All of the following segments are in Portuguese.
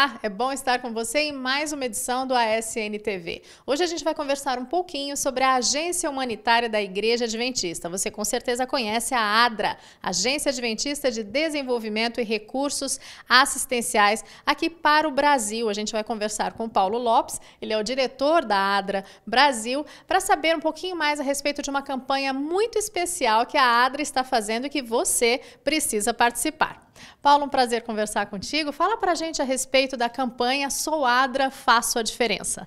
Olá, tá? é bom estar com você em mais uma edição do ASN TV. Hoje a gente vai conversar um pouquinho sobre a Agência Humanitária da Igreja Adventista. Você com certeza conhece a ADRA, Agência Adventista de Desenvolvimento e Recursos Assistenciais, aqui para o Brasil. A gente vai conversar com o Paulo Lopes, ele é o diretor da ADRA Brasil, para saber um pouquinho mais a respeito de uma campanha muito especial que a ADRA está fazendo e que você precisa participar. Paulo, um prazer conversar contigo. Fala para a gente a respeito da campanha Sou Adra Faço a Diferença.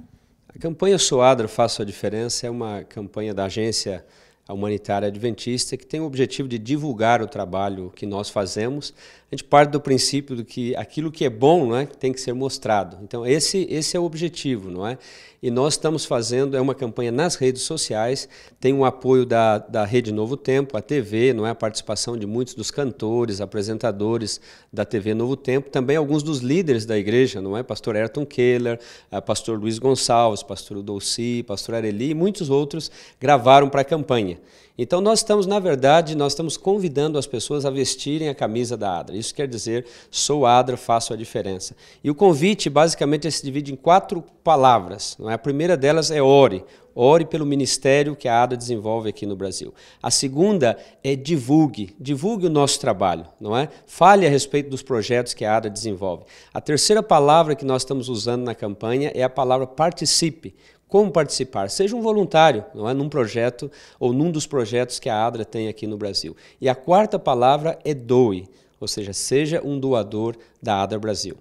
A campanha Sou Adra Faço a Diferença é uma campanha da agência a humanitária adventista, que tem o objetivo de divulgar o trabalho que nós fazemos. A gente parte do princípio de que aquilo que é bom não é, tem que ser mostrado. Então, esse, esse é o objetivo, não é? E nós estamos fazendo, é uma campanha nas redes sociais, tem o apoio da, da Rede Novo Tempo, a TV, não é? a participação de muitos dos cantores, apresentadores da TV Novo Tempo, também alguns dos líderes da igreja, não é? Pastor Ayrton Keller, eh, pastor Luiz Gonçalves, pastor Dolci, pastor Areli e muitos outros gravaram para a campanha campanha. Então nós estamos, na verdade, nós estamos convidando as pessoas a vestirem a camisa da ADRA. Isso quer dizer, sou ADRA, faço a diferença. E o convite, basicamente, se divide em quatro palavras. É? A primeira delas é ore. Ore pelo ministério que a ADRA desenvolve aqui no Brasil. A segunda é divulgue. Divulgue o nosso trabalho, não é? Fale a respeito dos projetos que a ADRA desenvolve. A terceira palavra que nós estamos usando na campanha é a palavra participe. Como participar? Seja um voluntário, não é? Num projeto ou num dos projetos que a ADRA tem aqui no Brasil. E a quarta palavra é doe, ou seja, seja um doador da ADRA Brasil.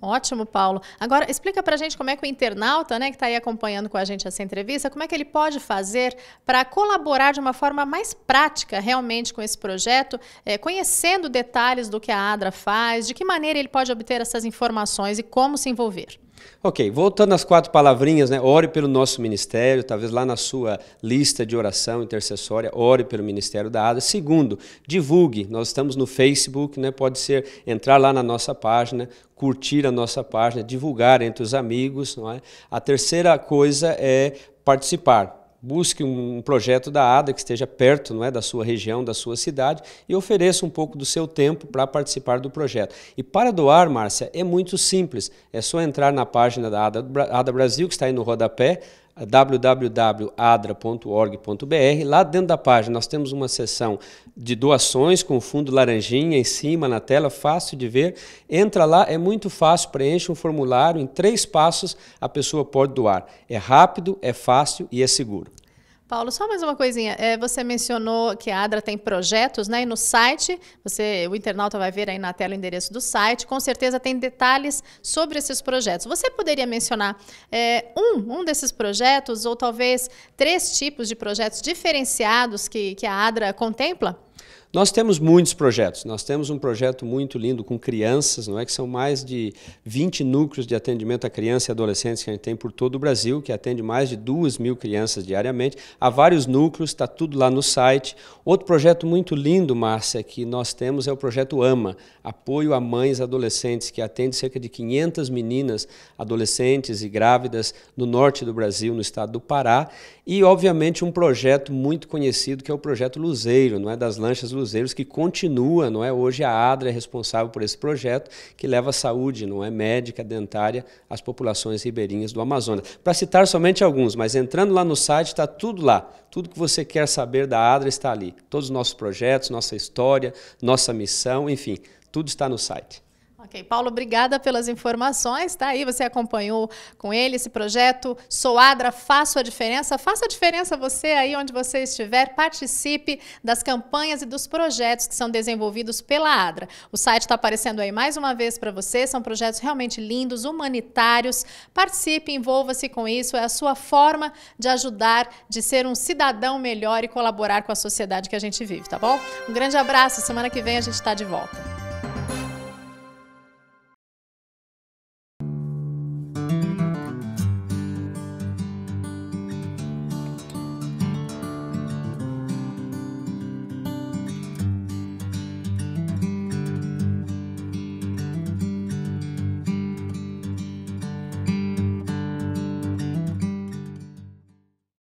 Ótimo, Paulo. Agora, explica para a gente como é que o internauta, né, que está aí acompanhando com a gente essa entrevista, como é que ele pode fazer para colaborar de uma forma mais prática realmente com esse projeto, é, conhecendo detalhes do que a ADRA faz, de que maneira ele pode obter essas informações e como se envolver. Ok, voltando às quatro palavrinhas, né? Ore pelo nosso ministério, talvez lá na sua lista de oração intercessória, ore pelo ministério da ADA. Segundo, divulgue. Nós estamos no Facebook, né? Pode ser entrar lá na nossa página, curtir a nossa página, divulgar entre os amigos, não é? A terceira coisa é participar busque um projeto da ADA que esteja perto não é, da sua região, da sua cidade e ofereça um pouco do seu tempo para participar do projeto. E para doar, Márcia, é muito simples. É só entrar na página da ADA, ADA Brasil, que está aí no rodapé, www.adra.org.br. Lá dentro da página nós temos uma seção de doações com o fundo laranjinha em cima na tela, fácil de ver. Entra lá, é muito fácil, preenche um formulário, em três passos a pessoa pode doar. É rápido, é fácil e é seguro. Paulo, só mais uma coisinha. É, você mencionou que a Adra tem projetos, né? E no site, você, o internauta vai ver aí na tela o endereço do site. Com certeza tem detalhes sobre esses projetos. Você poderia mencionar é, um, um desses projetos ou talvez três tipos de projetos diferenciados que, que a Adra contempla? Nós temos muitos projetos. Nós temos um projeto muito lindo com crianças, não é que são mais de 20 núcleos de atendimento a criança e adolescentes que a gente tem por todo o Brasil, que atende mais de 2 mil crianças diariamente. Há vários núcleos, está tudo lá no site. Outro projeto muito lindo, Márcia, que nós temos é o projeto AMA, Apoio a Mães Adolescentes, que atende cerca de 500 meninas, adolescentes e grávidas no norte do Brasil, no estado do Pará. E, obviamente, um projeto muito conhecido que é o projeto Luzeiro, não é das lanchas Luzeiros, que continua, não é? Hoje a ADRA é responsável por esse projeto, que leva saúde, não é? Médica, dentária, às populações ribeirinhas do Amazonas. Para citar somente alguns, mas entrando lá no site está tudo lá. Tudo que você quer saber da ADRA está ali. Todos os nossos projetos, nossa história, nossa missão, enfim, tudo está no site. Ok, Paulo, obrigada pelas informações, tá aí, você acompanhou com ele esse projeto Soadra Faça a Diferença, faça a diferença você aí onde você estiver, participe das campanhas e dos projetos que são desenvolvidos pela ADRA. O site está aparecendo aí mais uma vez para você, são projetos realmente lindos, humanitários, participe, envolva-se com isso, é a sua forma de ajudar, de ser um cidadão melhor e colaborar com a sociedade que a gente vive, tá bom? Um grande abraço, semana que vem a gente está de volta.